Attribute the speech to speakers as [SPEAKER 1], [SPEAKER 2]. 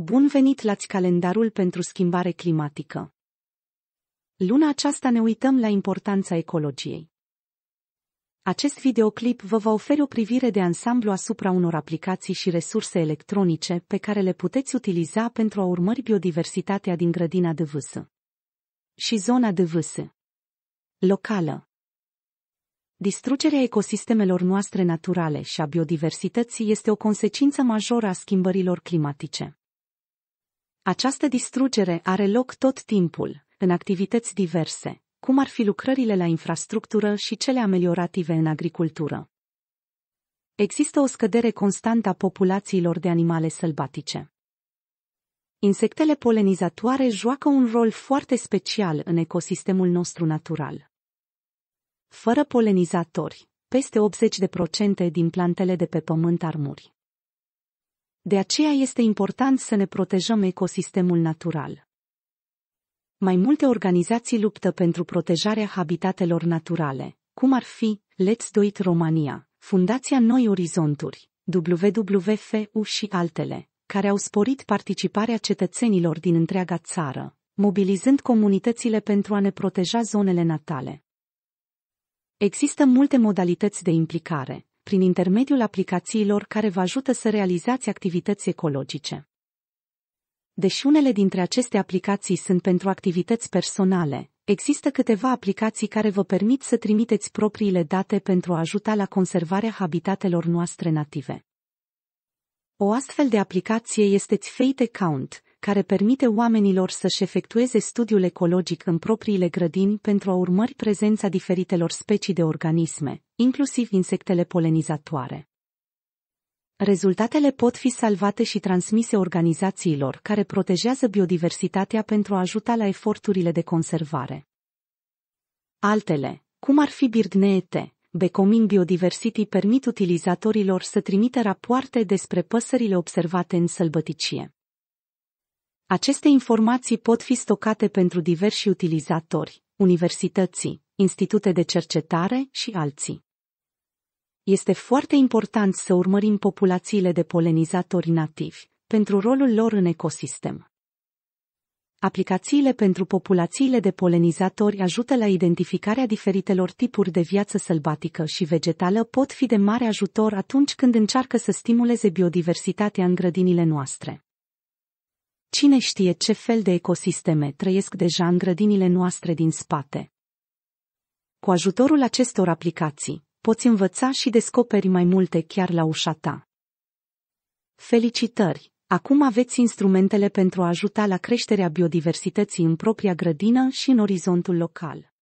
[SPEAKER 1] Bun venit la calendarul pentru schimbare climatică. Luna aceasta ne uităm la importanța ecologiei. Acest videoclip vă va oferi o privire de ansamblu asupra unor aplicații și resurse electronice pe care le puteți utiliza pentru a urmări biodiversitatea din grădina de vâsă și zona de vâsă locală. Distrugerea ecosistemelor noastre naturale și a biodiversității este o consecință majoră a schimbărilor climatice. Această distrugere are loc tot timpul, în activități diverse, cum ar fi lucrările la infrastructură și cele ameliorative în agricultură. Există o scădere constantă a populațiilor de animale sălbatice. Insectele polenizatoare joacă un rol foarte special în ecosistemul nostru natural. Fără polenizatori, peste 80% din plantele de pe pământ ar muri. De aceea este important să ne protejăm ecosistemul natural. Mai multe organizații luptă pentru protejarea habitatelor naturale, cum ar fi Let's Do It Romania, Fundația Noi Orizonturi, WWFU și altele, care au sporit participarea cetățenilor din întreaga țară, mobilizând comunitățile pentru a ne proteja zonele natale. Există multe modalități de implicare, prin intermediul aplicațiilor care vă ajută să realizați activități ecologice. Deși unele dintre aceste aplicații sunt pentru activități personale, există câteva aplicații care vă permit să trimiteți propriile date pentru a ajuta la conservarea habitatelor noastre native. O astfel de aplicație este Fate Account, care permite oamenilor să-și efectueze studiul ecologic în propriile grădini pentru a urmări prezența diferitelor specii de organisme, inclusiv insectele polenizatoare. Rezultatele pot fi salvate și transmise organizațiilor care protejează biodiversitatea pentru a ajuta la eforturile de conservare. Altele, cum ar fi birdneete, Becoming Biodiversity permit utilizatorilor să trimită rapoarte despre păsările observate în sălbăticie. Aceste informații pot fi stocate pentru diversi utilizatori, universității, institute de cercetare și alții. Este foarte important să urmărim populațiile de polenizatori nativi pentru rolul lor în ecosistem. Aplicațiile pentru populațiile de polenizatori ajută la identificarea diferitelor tipuri de viață sălbatică și vegetală pot fi de mare ajutor atunci când încearcă să stimuleze biodiversitatea în grădinile noastre. Cine știe ce fel de ecosisteme trăiesc deja în grădinile noastre din spate? Cu ajutorul acestor aplicații, poți învăța și descoperi mai multe chiar la ușa ta. Felicitări! Acum aveți instrumentele pentru a ajuta la creșterea biodiversității în propria grădină și în orizontul local.